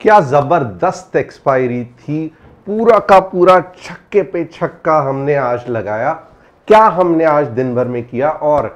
क्या ज़बरदस्त एक्सपायरी थी पूरा का पूरा छक्के पे छक्का हमने आज लगाया क्या हमने आज दिन भर में किया और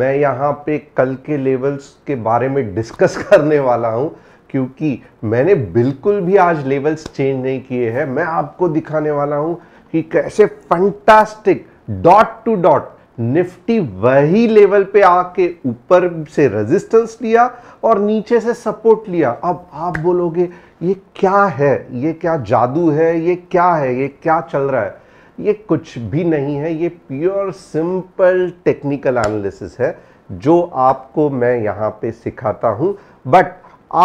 मैं यहाँ पे कल के लेवल्स के बारे में डिस्कस करने वाला हूँ क्योंकि मैंने बिल्कुल भी आज लेवल्स चेंज नहीं किए हैं मैं आपको दिखाने वाला हूँ कि कैसे fantastic dot two dot nifty वही लेवल पे आके ऊपर से रेजिस्टेंस लिया और नीचे से सपोर्ट लिया अब आप बोलोगे ये क्या है ये क्या जादू है ये क्या है ये क्या चल रहा है ये कुछ भी नहीं है ये प्योर सिंपल टेक्निकल एनालिसिस है जो आपको मैं यहाँ पे सिखाता हूँ बट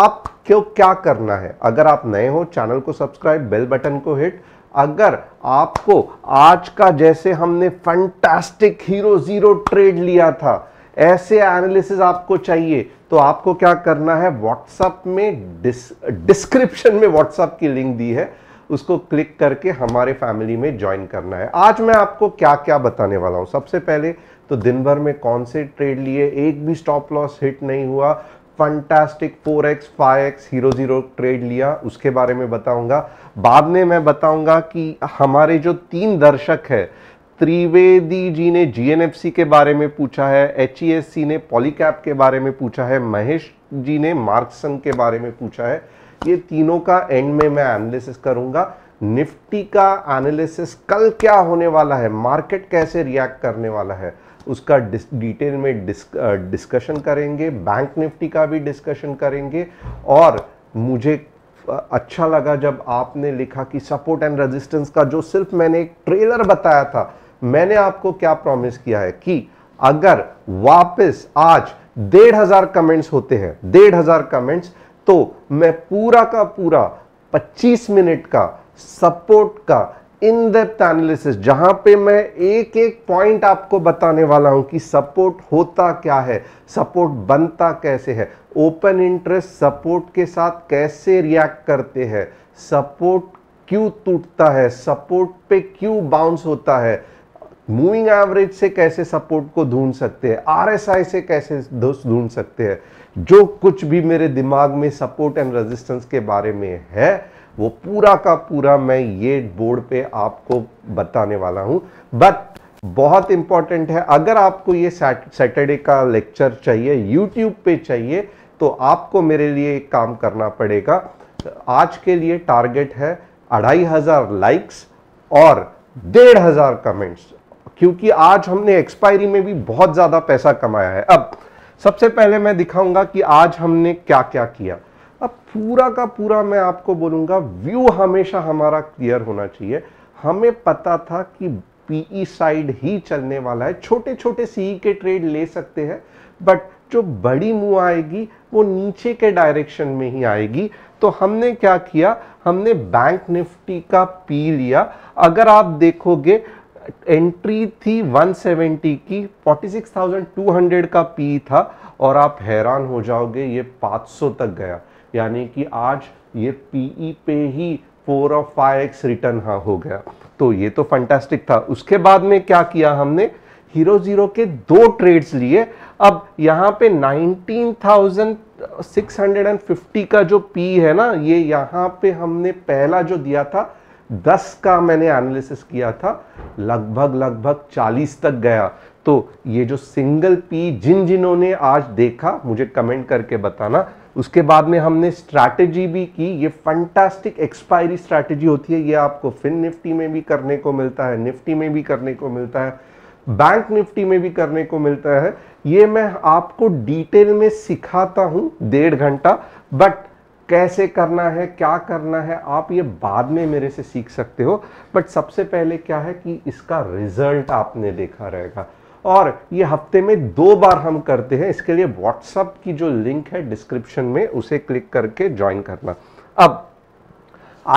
आपको क्या करना है अगर आप नए हो चैनल को सब्सक्राइब बेल बटन को हिट अगर आपको आज का जैसे हमने फंटास्टिक हीरो जीरो ट्रेड लिया था ऐसे एनालिसिस आपको चाहिए तो आपको क्या करना है व्हाट्सएप में डिस्क्रिप्शन में व्हाट्सएप की लिंक दी है उसको क्लिक करके हमारे फैमिली में ज्वाइन करना है आज मैं आपको क्या क्या बताने वाला हूं सबसे पहले तो दिन भर में कौन से ट्रेड लिए एक भी स्टॉप लॉस हिट नहीं हुआ fantastic 4x 5x hero zero trade लिया उसके बारे में बताऊंगा बाद में मैं बताऊंगा कि हमारे जो तीन दर्शक है त्रिवेदी जी ने जीएनएफसी के बारे में पूछा है एच e ने पॉलीकैप के बारे में पूछा है महेश जी ने मार्क्सन के बारे में पूछा है ये तीनों का एंड में मैं एनालिसिस करूंगा निफ्टी का एनालिसिस कल क्या होने वाला है मार्केट कैसे रिएक्ट करने वाला है उसका डिटेल में डिस्क, डिस्कशन करेंगे बैंक निफ्टी का भी डिस्कशन करेंगे और मुझे अच्छा लगा जब आपने लिखा कि सपोर्ट एंड रेजिस्टेंस का जो सिर्फ मैंने एक ट्रेलर बताया था मैंने आपको क्या प्रॉमिस किया है कि अगर वापस आज डेढ़ हजार कमेंट्स होते हैं डेढ़ हजार कमेंट्स तो मैं पूरा का पूरा 25 मिनट का सपोर्ट का इन डेप्थ एनालिसिस जहां पे मैं एक एक पॉइंट आपको बताने वाला हूं कि सपोर्ट होता क्या है सपोर्ट बनता कैसे है ओपन इंटरेस्ट सपोर्ट के साथ कैसे रिएक्ट करते हैं सपोर्ट क्यों टूटता है सपोर्ट पे क्यों बाउंस होता है मूविंग एवरेज से कैसे सपोर्ट को ढूंढ सकते हैं आरएसआई से कैसे ढूंढ सकते हैं जो कुछ भी मेरे दिमाग में सपोर्ट एंड रेजिस्टेंस के बारे में है वो पूरा का पूरा मैं ये बोर्ड पे आपको बताने वाला हूँ बट बहुत इम्पॉर्टेंट है अगर आपको ये सैटरडे का लेक्चर चाहिए यूट्यूब पे चाहिए तो आपको मेरे लिए एक काम करना पड़ेगा आज के लिए टारगेट है अढ़ाई हज़ार लाइक्स और डेढ़ हज़ार कमेंट्स क्योंकि आज हमने एक्सपायरी में भी बहुत ज़्यादा पैसा कमाया है अब सबसे पहले मैं दिखाऊंगा कि आज हमने क्या क्या किया अब पूरा का पूरा मैं आपको बोलूँगा व्यू हमेशा हमारा क्लियर होना चाहिए हमें पता था कि पीई साइड e ही चलने वाला है छोटे छोटे सीई के ट्रेड ले सकते हैं बट जो बड़ी मुँह आएगी वो नीचे के डायरेक्शन में ही आएगी तो हमने क्या किया हमने बैंक निफ्टी का पी लिया अगर आप देखोगे एंट्री थी 170 की 46,200 का पी था और आप हैरान हो जाओगे ये 500 तक गया यानी कि आज ये पीई e पे ही फोर और फाइव एक्स रिटर्न हाँ हो गया तो ये तो फंटेस्टिक था उसके बाद में क्या किया हमने हीरो जीरो के दो ट्रेड्स लिए अब यहाँ पे 19,650 का जो पी है ना ये यहाँ पे हमने पहला जो दिया था 10 का मैंने एनालिसिस किया था लगभग लगभग 40 तक गया तो ये जो सिंगल पी जिन जिन्होंने आज देखा मुझे कमेंट करके बताना उसके बाद में हमने स्ट्रैटेजी भी की ये फंटास्टिक एक्सपायरी स्ट्रैटेजी होती है ये आपको फिन निफ्टी में भी करने को मिलता है निफ्टी में भी करने को मिलता है बैंक निफ्टी में भी करने को मिलता है ये मैं आपको डिटेल में सिखाता हूँ डेढ़ घंटा बट कैसे करना है क्या करना है आप ये बाद में मेरे से सीख सकते हो बट सबसे पहले क्या है कि इसका रिजल्ट आपने देखा रहेगा और ये हफ्ते में दो बार हम करते हैं इसके लिए व्हाट्सअप की जो लिंक है डिस्क्रिप्शन में उसे क्लिक करके ज्वाइन करना अब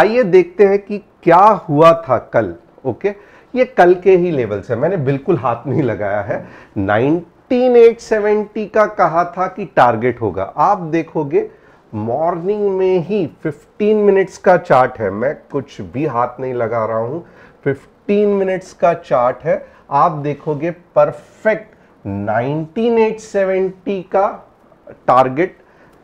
आइए देखते हैं कि क्या हुआ था कल ओके ये कल के ही लेवल से मैंने बिल्कुल हाथ नहीं लगाया है 19870 का कहा था कि टारगेट होगा आप देखोगे मॉर्निंग में ही 15 मिनट्स का चार्ट है मैं कुछ भी हाथ नहीं लगा रहा हूं 15 मिनट्स का चार्ट है आप देखोगे परफेक्ट 19870 का टारगेट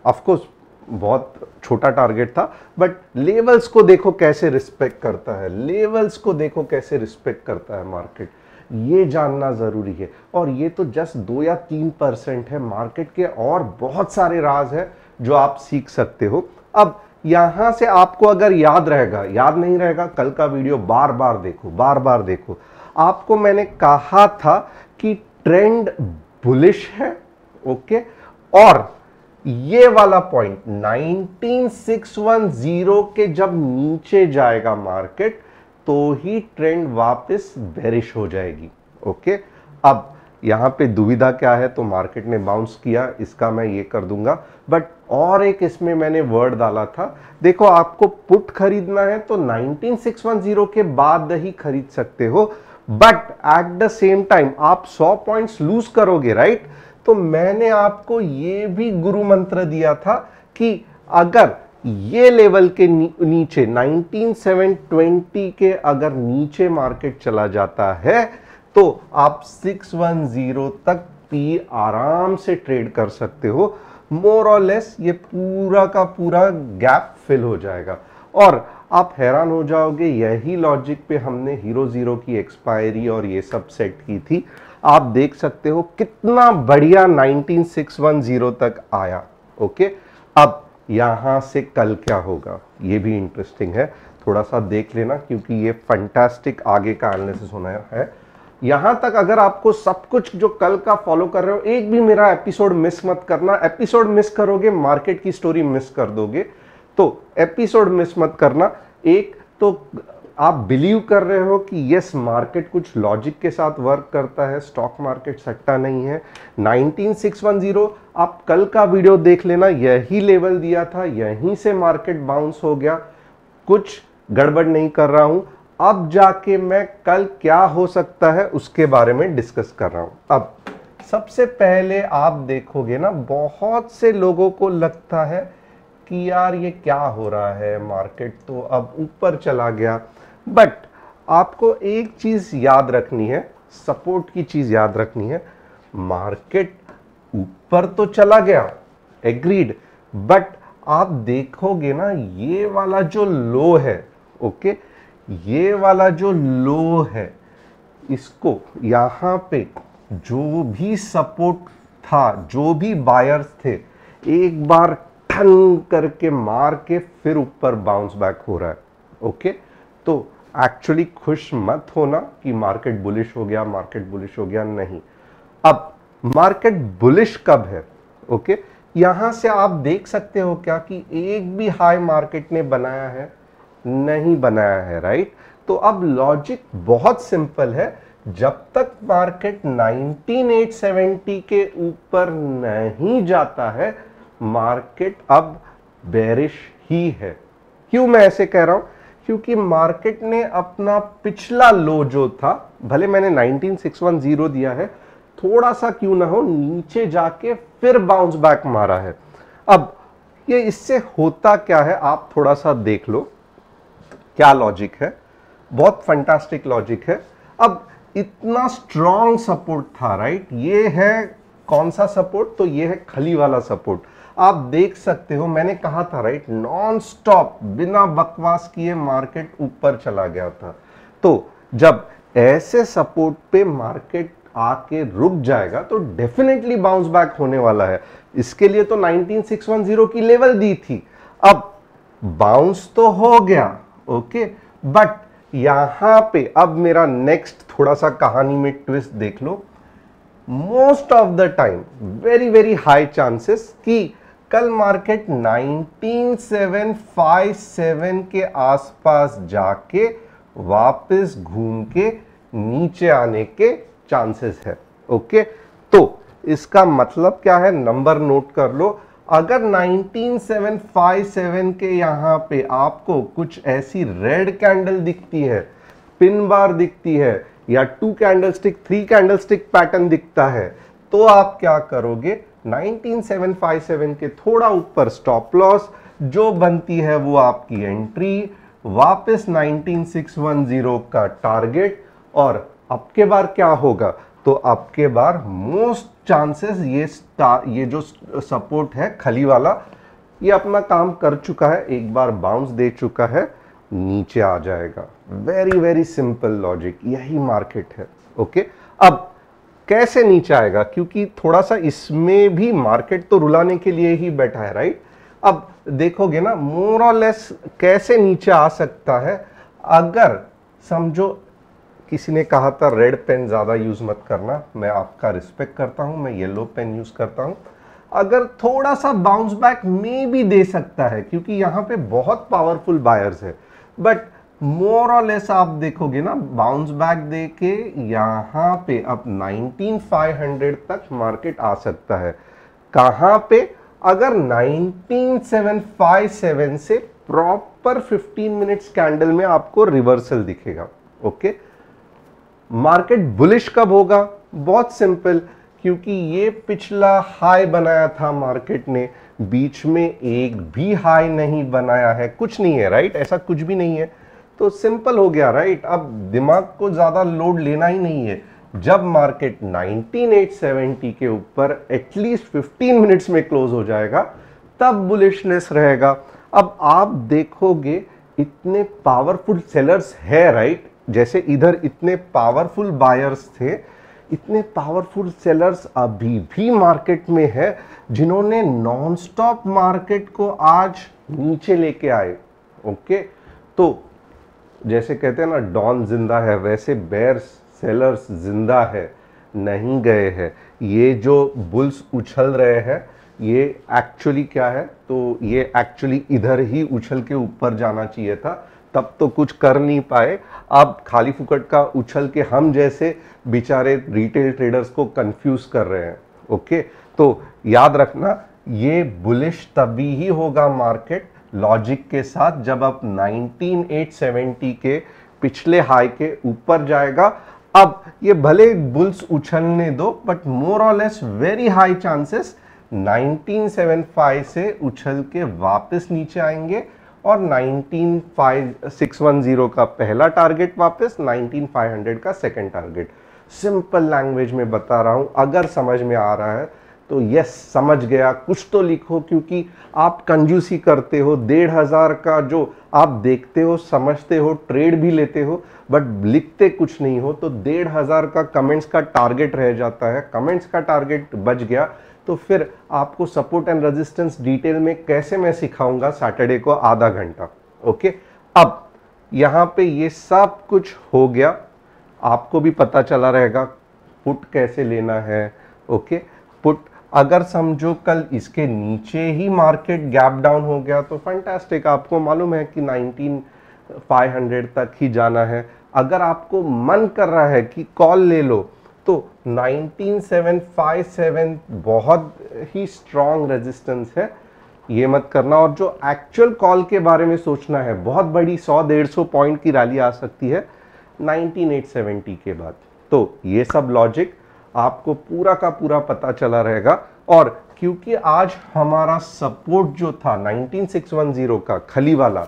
ऑफकोर्स बहुत छोटा टारगेट था बट लेवल्स को देखो कैसे रिस्पेक्ट करता है लेवल्स को देखो कैसे रिस्पेक्ट करता है मार्केट ये जानना ज़रूरी है और ये तो जस्ट दो या तीन परसेंट है मार्केट के और बहुत सारे राज हैं जो आप सीख सकते हो अब यहां से आपको अगर याद रहेगा याद नहीं रहेगा कल का वीडियो बार बार देखो बार बार देखो आपको मैंने कहा था कि ट्रेंड बुलिश है ओके और ये वाला पॉइंट 19610 के जब नीचे जाएगा मार्केट तो ही ट्रेंड वापस बेरिश हो जाएगी ओके अब यहां पे दुविधा क्या है तो मार्केट ने बाउंस किया इसका मैं ये कर दूंगा बट और एक इसमें मैंने वर्ड डाला था देखो आपको पुट खरीदना है तो 19610 के बाद ही खरीद सकते हो but at the same time आप 100 पॉइंट्स लूज करोगे राइट right? तो मैंने आपको ये भी गुरु मंत्र दिया था कि अगर ये लेवल के नीचे 19720 के अगर नीचे मार्केट चला जाता है तो आप 610 तक पी आराम से ट्रेड कर सकते हो मोर और लेस ये पूरा का पूरा गैप फिल हो जाएगा और आप हैरान हो जाओगे यही लॉजिक पे हमने हीरो ज़ीरो की एक्सपायरी और ये सब सेट की थी आप देख सकते हो कितना बढ़िया 19610 तक आया ओके अब यहां से कल क्या होगा ये भी इंटरेस्टिंग है थोड़ा सा देख लेना क्योंकि ये फंटास्टिक आगे का एनालिसिस होना है यहां तक अगर आपको सब कुछ जो कल का फॉलो कर रहे हो एक भी मेरा एपिसोड मिस मत करना एपिसोड मिस करोगे मार्केट की स्टोरी मिस कर दोगे तो एपिसोड मिस मत करना एक तो आप बिलीव कर रहे हो कि यस मार्केट कुछ लॉजिक के साथ वर्क करता है स्टॉक मार्केट सट्टा नहीं है 19610 आप कल का वीडियो देख लेना यही लेवल दिया था यहीं से मार्केट बाउंस हो गया कुछ गड़बड़ नहीं कर रहा हूं अब जाके मैं कल क्या हो सकता है उसके बारे में डिस्कस कर रहा हूं अब सबसे पहले आप देखोगे ना बहुत से लोगों को लगता है कि यार ये क्या हो रहा है मार्केट तो अब ऊपर चला गया बट आपको एक चीज़ याद रखनी है सपोर्ट की चीज़ याद रखनी है मार्केट ऊपर तो चला गया एग्रीड बट आप देखोगे ना ये वाला जो लो है ओके ये वाला जो लो है इसको यहाँ पे जो भी सपोर्ट था जो भी बायर्स थे एक बार ठन करके मार के फिर ऊपर बाउंस बैक हो रहा है ओके तो एक्चुअली खुश मत होना कि मार्केट बुलिश हो गया मार्केट बुलिश हो गया नहीं अब मार्केट बुलिश कब है ओके यहां से आप देख सकते हो क्या कि एक भी हाई मार्केट ने बनाया है नहीं बनाया है राइट तो अब लॉजिक बहुत सिंपल है जब तक मार्केट 19870 के ऊपर नहीं जाता है मार्केट अब बेरिश ही है क्यों मैं ऐसे कह रहा हूं क्योंकि मार्केट ने अपना पिछला लो जो था भले मैंने 19610 दिया है थोड़ा सा क्यों ना हो नीचे जाके फिर बाउंस बैक मारा है अब ये इससे होता क्या है आप थोड़ा सा देख लो क्या लॉजिक है बहुत फंटास्टिक लॉजिक है अब इतना स्ट्रॉन्ग सपोर्ट था राइट ये है कौन सा सपोर्ट तो ये है खली वाला सपोर्ट आप देख सकते हो मैंने कहा था राइट नॉन स्टॉप बिना बकवास किए मार्केट ऊपर चला गया था तो जब ऐसे सपोर्ट पे मार्केट आके रुक जाएगा तो डेफिनेटली बाउंस बैक होने वाला है इसके लिए तो 19610 की लेवल दी थी अब बाउंस तो हो गया ओके बट यहां पे अब मेरा नेक्स्ट थोड़ा सा कहानी में ट्विस्ट देख लो most of the time very very high chances की कल मार्केट 19757 के आसपास जाके वापस घूम के नीचे आने के चांसेस है ओके तो इसका मतलब क्या है नंबर नोट कर लो अगर 19757 के यहाँ पे आपको कुछ ऐसी रेड कैंडल दिखती है पिन बार दिखती है या two candlestick three candlestick pattern दिखता है तो आप क्या करोगे 19757 के थोड़ा ऊपर स्टॉप लॉस जो बनती है वो आपकी एंट्री वापस 19610 का टारगेट और अब के बार क्या होगा तो अब के बार मोस्ट चांसेस ये स्टार ये जो सपोर्ट है खली वाला ये अपना काम कर चुका है एक बार बाउंस दे चुका है नीचे आ जाएगा वेरी वेरी सिंपल लॉजिक यही मार्केट है ओके अब कैसे नीचे आएगा क्योंकि थोड़ा सा इसमें भी मार्केट तो रुलाने के लिए ही बैठा है राइट अब देखोगे ना मोर और लेस कैसे नीचे आ सकता है अगर समझो किसी ने कहा था रेड पेन ज़्यादा यूज़ मत करना मैं आपका रिस्पेक्ट करता हूँ मैं येलो पेन यूज़ करता हूँ अगर थोड़ा सा बाउंस बैक में भी दे सकता है क्योंकि यहाँ पे बहुत पावरफुल बायर्स है बट मोर और लेस आप देखोगे ना बाउंस बैक दे के यहाँ पे अब 19500 तक मार्केट आ सकता है कहाँ पे अगर 19757 से प्रॉपर 15 मिनट कैंडल में आपको रिवर्सल दिखेगा ओके मार्केट बुलिश कब होगा बहुत सिंपल क्योंकि ये पिछला हाई बनाया था मार्केट ने बीच में एक भी हाई नहीं बनाया है कुछ नहीं है राइट ऐसा कुछ भी नहीं है तो सिंपल हो गया राइट अब दिमाग को ज़्यादा लोड लेना ही नहीं है जब मार्केट 19870 के ऊपर एटलीस्ट 15 मिनट्स में क्लोज हो जाएगा तब बुलिशनेस रहेगा अब आप देखोगे इतने पावरफुल सेलर्स है राइट जैसे इधर इतने पावरफुल बायर्स थे इतने पावरफुल सेलर्स अभी भी मार्केट में है जिन्होंने नॉनस्टॉप मार्केट को आज नीचे लेके आए ओके तो जैसे कहते हैं ना डॉन जिंदा है वैसे बेर्स सेलर्स जिंदा है नहीं गए हैं ये जो बुल्स उछल रहे हैं ये एक्चुअली क्या है तो ये एक्चुअली इधर ही उछल के ऊपर जाना चाहिए था तब तो कुछ कर नहीं पाए अब खाली फुकट का उछल के हम जैसे बेचारे रिटेल ट्रेडर्स को कंफ्यूज कर रहे हैं ओके तो याद रखना ये बुलिश तभी ही होगा मार्केट लॉजिक के साथ जब आप 19870 के पिछले हाई के ऊपर जाएगा अब ये भले बुल्स उछलने दो बट मोर और लेस वेरी हाई चांसेस 1975 से उछल के वापस नीचे आएंगे और 19510 का पहला टारगेट वापस 19500 का सेकंड टारगेट सिंपल लैंग्वेज में बता रहा हूँ अगर समझ में आ रहा है तो यस समझ गया कुछ तो लिखो क्योंकि आप कंजूसी करते हो डेढ़ हज़ार का जो आप देखते हो समझते हो ट्रेड भी लेते हो बट लिखते कुछ नहीं हो तो डेढ़ हज़ार का कमेंट्स का टारगेट रह जाता है कमेंट्स का टारगेट बच गया तो फिर आपको सपोर्ट एंड रेजिस्टेंस डिटेल में कैसे मैं सिखाऊंगा सैटरडे को आधा घंटा ओके अब यहाँ पे ये सब कुछ हो गया आपको भी पता चला रहेगा पुट कैसे लेना है ओके पुट अगर समझो कल इसके नीचे ही मार्केट गैप डाउन हो गया तो फंटेस्टिक आपको मालूम है कि 19500 तक ही जाना है अगर आपको मन कर रहा है कि कॉल ले लो तो 19757 बहुत ही स्ट्रॉन्ग रेजिस्टेंस है ये मत करना और जो एक्चुअल कॉल के बारे में सोचना है बहुत बड़ी 100-150 पॉइंट की रैली आ सकती है 19870 के बाद तो ये सब लॉजिक आपको पूरा का पूरा पता चला रहेगा और क्योंकि आज हमारा सपोर्ट जो था 19610 का खली वाला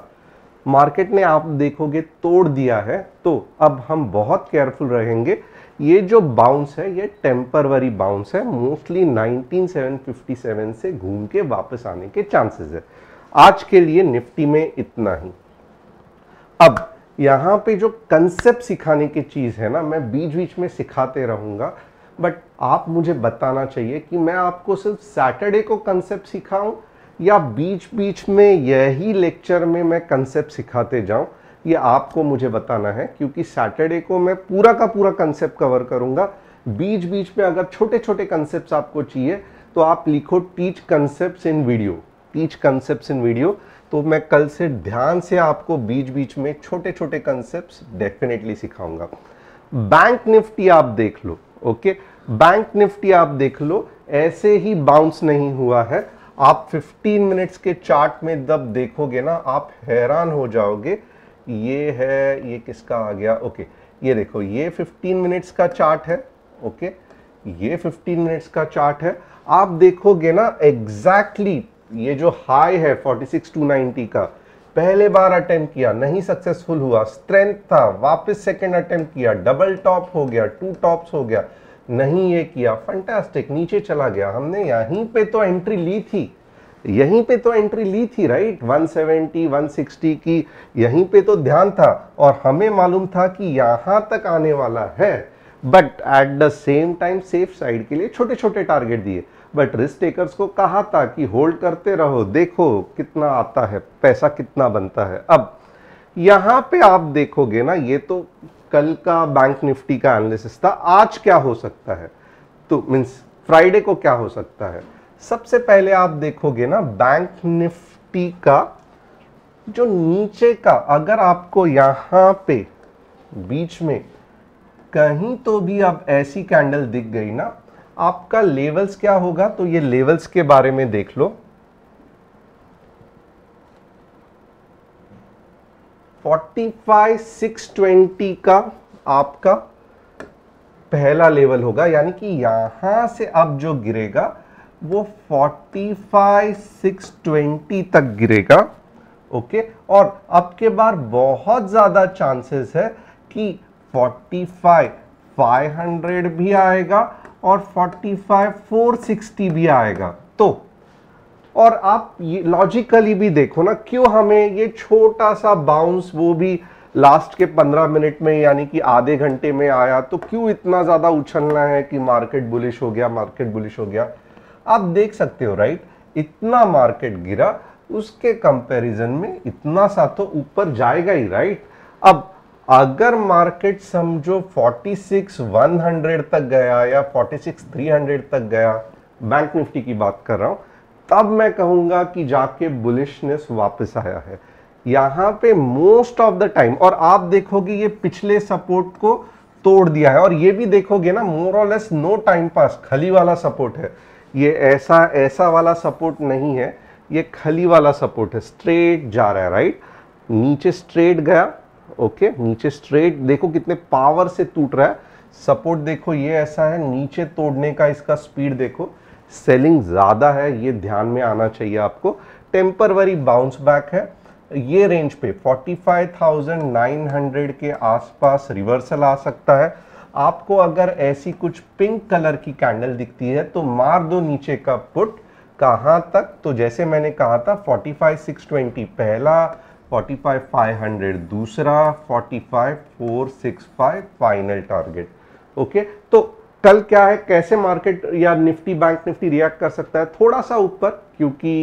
मार्केट ने आप देखोगे तोड़ दिया है तो अब हम बहुत केयरफुल रहेंगे ये जो बाउंस है ये टेम्परवरी बाउंस है मोस्टली 19757 से घूम के वापस आने के चांसेस है आज के लिए निफ्टी में इतना ही अब यहां पे जो कंसेप्ट सिखाने की चीज़ है ना मैं बीच बीच में सिखाते रहूंगा बट आप मुझे बताना चाहिए कि मैं आपको सिर्फ सैटरडे को कंसेप्ट सिखाऊं या बीच बीच में यही लेक्चर में मैं कंसेप्ट सिखाते जाऊं ये आपको मुझे बताना है क्योंकि सैटरडे को मैं पूरा का पूरा कंसेप्ट कवर करूंगा बीच बीच में अगर छोटे छोटे कंसेप्ट आपको चाहिए तो आप लिखो teach concept in video teach concept in video तो मैं कल से ध्यान से आपको बीच बीच में छोटे छोटे कंसेप्ट डेफिनेटली सिखाऊंगा बैंक निफ्टी आप देख लो ओके बैंक निफ्टी आप देख लो ऐसे ही बाउंस नहीं हुआ है आप 15 मिनट्स के चार्ट में जब देखोगे ना आप हैरान हो जाओगे ये है ये किसका आ गया ओके ये देखो ये 15 मिनट्स का चार्ट है ओके ये 15 मिनट्स का चार्ट है आप देखोगे ना एग्जैक्टली exactly ये जो हाई है 46290 का पहले बार अटेम्प्ट किया नहीं सक्सेसफुल हुआ स्ट्रेंथ था वापस सेकेंड अटेम्प्ट किया डबल टॉप हो गया टू टॉप्स हो गया नहीं ये किया फंटास्टिक नीचे चला गया हमने यहीं पे तो एंट्री ली थी यहीं पे तो एंट्री ली थी राइट 170 160 की यहीं पे तो ध्यान था और हमें मालूम था कि यहां तक आने वाला है but at the same time safe side के लिए छोटे छोटे टारगेट दिए बट रिस्क टेकर्स को कहा था कि होल्ड करते रहो देखो कितना आता है पैसा कितना बनता है अब यहाँ पे आप देखोगे ना ये तो कल का बैंक निफ्टी का एनालिसिस था आज क्या हो सकता है तो मीन्स फ्राइडे को क्या हो सकता है सबसे पहले आप देखोगे ना बैंक निफ्टी का जो नीचे का अगर आपको यहां पे बीच में कहीं तो भी अब ऐसी कैंडल दिख गई ना आपका लेवल्स क्या होगा तो ये लेवल्स के बारे में देख लो 45620 का आपका पहला लेवल होगा यानी कि यहां से अब जो गिरेगा वो 45620 तक गिरेगा ओके और अब के बार बहुत ज़्यादा चांसेस है कि 45 500 भी आएगा और 45 460 भी आएगा तो और आप ये लॉजिकली भी देखो ना क्यों हमें ये छोटा सा बाउंस वो भी लास्ट के 15 मिनट में यानी कि आधे घंटे में आया तो क्यों इतना ज़्यादा उछलना है कि मार्केट बुलिश हो गया मार्केट बुलिश हो गया आप देख सकते हो राइट इतना मार्केट गिरा उसके कंपैरिजन में इतना सा तो ऊपर जाएगा ही राइट अब अगर मार्केट समझो 46100 तक गया या 46300 तक गया बैंक निफ्टी की बात कर रहा हूं तब मैं कहूंगा कि जाके बुलिशनेस वापस आया है यहां पे मोस्ट ऑफ द टाइम और आप देखोगे ये पिछले सपोर्ट को तोड़ दिया है और ये भी देखोगे ना मोर और लेस नो टाइम पास खली वाला सपोर्ट है ये ऐसा ऐसा वाला सपोर्ट नहीं है ये खली वाला सपोर्ट है स्ट्रेट जा रहा है राइट नीचे स्ट्रेट गया ओके नीचे स्ट्रेट देखो कितने पावर से टूट रहा है सपोर्ट देखो ये ऐसा है नीचे तोड़ने का इसका स्पीड देखो सेलिंग ज़्यादा है ये ध्यान में आना चाहिए आपको टेम्परवरी बाउंस बैक है ये रेंज पे 45,900 के आसपास रिवर्सल आ सकता है आपको अगर ऐसी कुछ पिंक कलर की कैंडल दिखती है तो मार दो नीचे का पुट कहां तक तो जैसे मैंने कहा था 45,620 पहला फोर्टी फाइव फाइव हंड्रेड दूसरा forty five four six five final target okay तो कल क्या है कैसे मार्केट या निफ्टी बैंक निफ्टी रिएक्ट कर सकता है थोड़ा सा ऊपर क्योंकि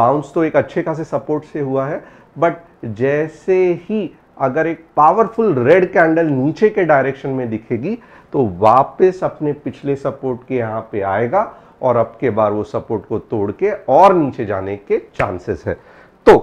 बाउंस तो एक अच्छे खासे सपोर्ट से हुआ है बट जैसे ही अगर एक पावरफुल रेड कैंडल नीचे के डायरेक्शन में दिखेगी तो वापस अपने पिछले सपोर्ट के यहाँ पे आएगा और अब के बार वो सपोर्ट को तोड़ के और नीचे जाने के चांसेस है तो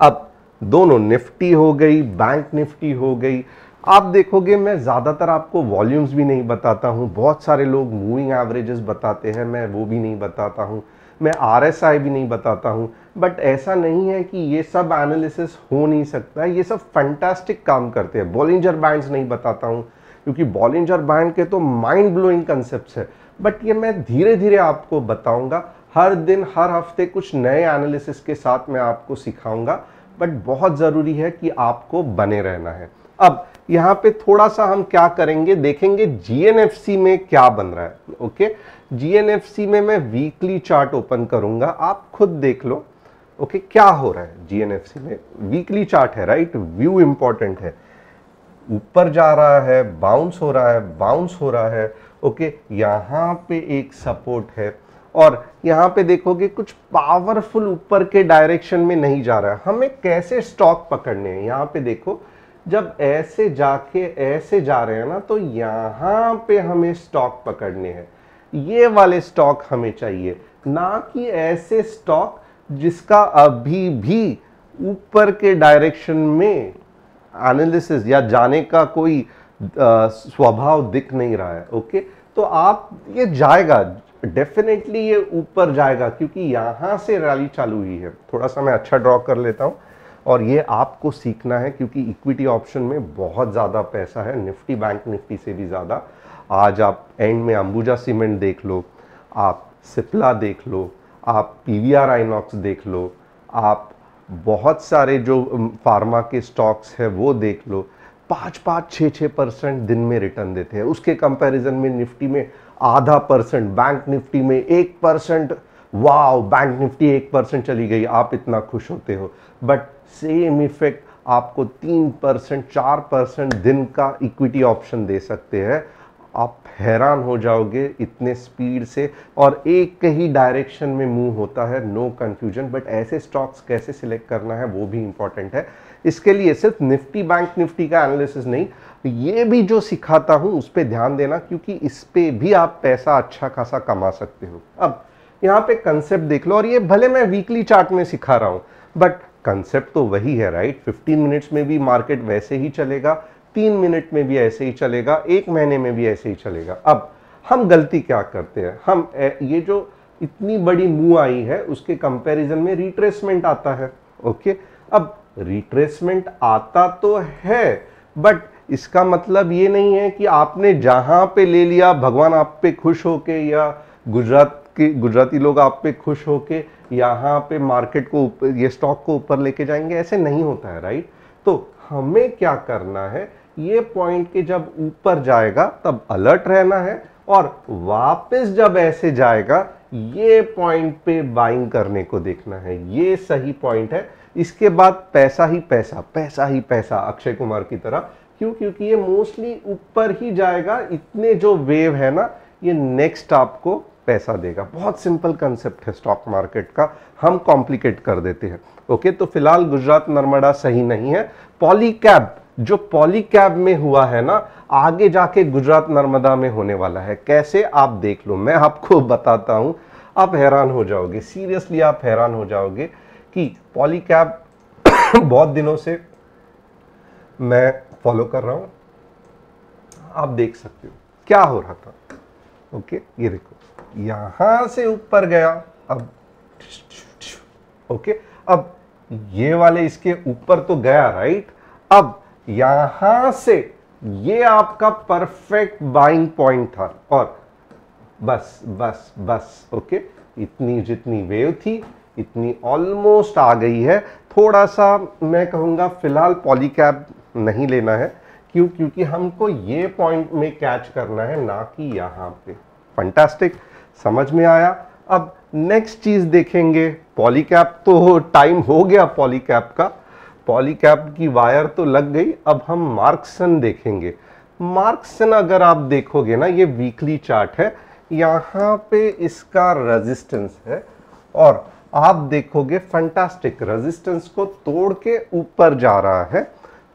अब दोनों निफ्टी हो गई बैंक निफ्टी हो गई आप देखोगे मैं ज़्यादातर आपको वॉल्यूम्स भी नहीं बताता हूँ बहुत सारे लोग मूविंग एवरेजेस बताते हैं मैं वो भी नहीं बताता हूँ मैं आर भी नहीं बताता हूँ बट ऐसा नहीं है कि ये सब एनालिसिस हो नहीं सकता ये सब फैंटास्टिक काम करते हैं बॉलिंजर बैंड्स नहीं बताता हूँ क्योंकि बॉलिंजर बैंड के तो माइंड ब्लोइंग कंसेप्ट है बट ये मैं धीरे धीरे आपको बताऊँगा हर दिन हर हफ्ते कुछ नए एनालिसिस के साथ मैं आपको सिखाऊंगा बट बहुत ज़रूरी है कि आपको बने रहना है अब यहाँ पे थोड़ा सा हम क्या करेंगे देखेंगे जीएनएफसी में क्या बन रहा है ओके जीएनएफसी में मैं वीकली चार्ट ओपन करूँगा आप खुद देख लो ओके क्या हो रहा है जीएनएफसी में वीकली चार्ट है राइट व्यू इंपॉर्टेंट है ऊपर जा रहा है बाउंस हो रहा है बाउंस हो रहा है ओके यहाँ पे एक सपोर्ट है और यहाँ पे देखोगे कुछ पावरफुल ऊपर के डायरेक्शन में नहीं जा रहा है हमें कैसे स्टॉक पकड़ने हैं यहाँ पे देखो जब ऐसे जाके ऐसे जा रहे हैं ना तो यहाँ पे हमें स्टॉक पकड़ने हैं ये वाले स्टॉक हमें चाहिए ना कि ऐसे स्टॉक जिसका अभी भी ऊपर के डायरेक्शन में एनालिसिस या जाने का कोई स्वभाव दिख नहीं रहा है ओके तो आप ये जाएगा डेफिनेटली ये ऊपर जाएगा क्योंकि यहाँ से रैली चालू हुई है थोड़ा सा मैं अच्छा ड्रॉ कर लेता हूँ और ये आपको सीखना है क्योंकि इक्विटी ऑप्शन में बहुत ज़्यादा पैसा है निफ्टी बैंक निफ्टी से भी ज़्यादा आज आप एंड में अंबुजा सीमेंट देख लो आप सिप्ला देख लो आप पी वी आर आइनॉक्स देख लो आप बहुत सारे जो फार्मा के स्टॉक्स है वो देख लो पाँच पाँच छः छः परसेंट दिन में रिटर्न देते हैं उसके कंपैरिजन में निफ्टी में आधा परसेंट बैंक निफ्टी में एक परसेंट वाह बैंक निफ्टी एक परसेंट चली गई आप इतना खुश होते हो बट सेम इफेक्ट आपको तीन परसेंट चार परसेंट दिन का इक्विटी ऑप्शन दे सकते हैं आप हैरान हो जाओगे इतने स्पीड से और एक ही डायरेक्शन में मूव होता है नो कंफ्यूजन बट ऐसे स्टॉक्स कैसे सिलेक्ट करना है वो भी इंपॉर्टेंट है इसके लिए सिर्फ निफ्टी बैंक निफ्टी का एनालिसिस नहीं ये भी जो सिखाता हूं उस पर ध्यान देना क्योंकि इस पर भी आप पैसा अच्छा खासा कमा सकते हो अब यहाँ पे कंसेप्ट देख लो और ये भले मैं वीकली चार्ट में सिखा रहा हूँ बट कंसेप्ट तो वही है राइट 15 मिनट्स में भी मार्केट वैसे ही चलेगा तीन मिनट में भी ऐसे ही चलेगा एक महीने में भी ऐसे ही चलेगा अब हम गलती क्या करते हैं हम ये जो इतनी बड़ी मुंह आई है उसके कंपैरिजन में रिट्रेसमेंट आता है ओके अब रिट्रेसमेंट आता तो है बट इसका मतलब ये नहीं है कि आपने जहाँ पे ले लिया भगवान आप पे खुश हो के या गुजरात के गुजराती लोग आप पे खुश हो के यहाँ पे मार्केट को ये स्टॉक को ऊपर लेके जाएंगे ऐसे नहीं होता है राइट तो हमें क्या करना है ये पॉइंट के जब ऊपर जाएगा तब अलर्ट रहना है और वापस जब ऐसे जाएगा ये पॉइंट पे बाइंग करने को देखना है ये सही पॉइंट है इसके बाद पैसा ही पैसा पैसा ही पैसा अक्षय कुमार की तरह क्यों क्योंकि ये मोस्टली ऊपर ही जाएगा इतने जो वेव है ना ये नेक्स्ट आपको पैसा देगा बहुत सिंपल कंसेप्ट है स्टॉक मार्केट का हम कॉम्प्लिकेट कर देते हैं ओके तो फिलहाल गुजरात नर्मदा सही नहीं है पॉलीकैब जो पॉलीकैब में हुआ है ना आगे जाके गुजरात नर्मदा में होने वाला है कैसे आप देख लो मैं आपको बताता हूं आप हैरान हो जाओगे सीरियसली आप हैरान हो जाओगे कि पॉलीकैब बहुत दिनों से मैं फॉलो कर रहा हूं आप देख सकते हो क्या हो रहा था ओके ये देखो यहां से ऊपर गया अब ओके अब ये वाले इसके ऊपर तो गया राइट अब यहां से ये आपका परफेक्ट बाइंग पॉइंट था और बस बस बस ओके इतनी जितनी वेव थी इतनी ऑलमोस्ट आ गई है थोड़ा सा मैं कहूंगा फिलहाल पॉलीकैब नहीं लेना है क्यों क्योंकि हमको ये पॉइंट में कैच करना है ना कि यहां पे फंटास्टिक समझ में आया अब नेक्स्ट चीज़ देखेंगे पॉलीकैप तो टाइम हो गया पॉलीकैप का पॉलीकैप की वायर तो लग गई अब हम मार्क्सन देखेंगे मार्क्सन अगर आप देखोगे ना ये वीकली चार्ट है यहाँ पे इसका रेजिस्टेंस है और आप देखोगे फंटास्टिक रेजिस्टेंस को तोड़ के ऊपर जा रहा है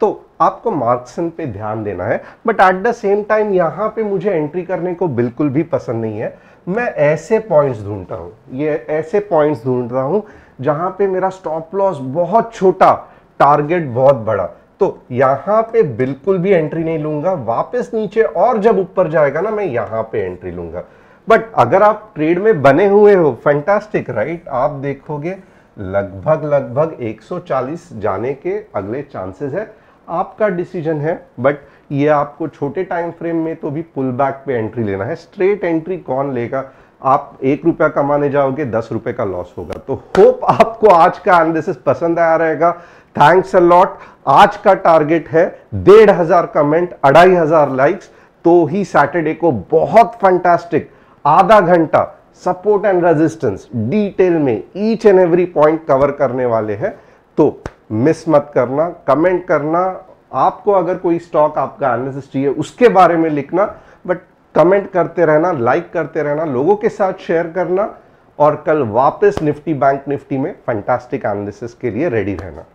तो आपको मार्क्सन पे ध्यान देना है but at the same time यहाँ पे मुझे एंट्री करने को बिल्कुल भी पसंद नहीं है मैं ऐसे पॉइंट्स ढूंढता हूँ ये ऐसे पॉइंट्स ढूंढ रहा हूँ जहाँ पे मेरा स्टॉप लॉस बहुत छोटा टारगेट बहुत बड़ा तो यहाँ पे बिल्कुल भी एंट्री नहीं लूंगा वापस नीचे और जब ऊपर जाएगा ना मैं यहाँ पे एंट्री लूंगा बट अगर आप ट्रेड में बने हुए हो फैंटास्टिक राइट आप देखोगे लगभग लगभग 140 जाने के अगले चांसेस है आपका डिसीजन है बट ये आपको छोटे टाइम फ्रेम में तो भी पुल बैक पे एंट्री लेना है स्ट्रेट एंट्री कौन लेगा आप एक रुपया कमाने जाओगे दस रुपए का लॉस होगा तो होप आपको आज का एनालिसिस पसंद आया रहेगा थैंक्स अ लॉट आज का टारगेट है डेढ़ हज़ार कमेंट अढ़ाई हज़ार लाइक्स तो ही सैटरडे को बहुत फंटास्टिक आधा घंटा सपोर्ट एंड रेजिस्टेंस डिटेल में each and every point cover करने वाले हैं तो मिस मत करना कमेंट करना आपको अगर कोई स्टॉक आपका एनालिसिस चाहिए उसके बारे में लिखना बट कमेंट करते रहना लाइक करते रहना लोगों के साथ शेयर करना और कल वापस निफ्टी बैंक निफ्टी में फंटास्टिक एनालिसिस के लिए रेडी रहना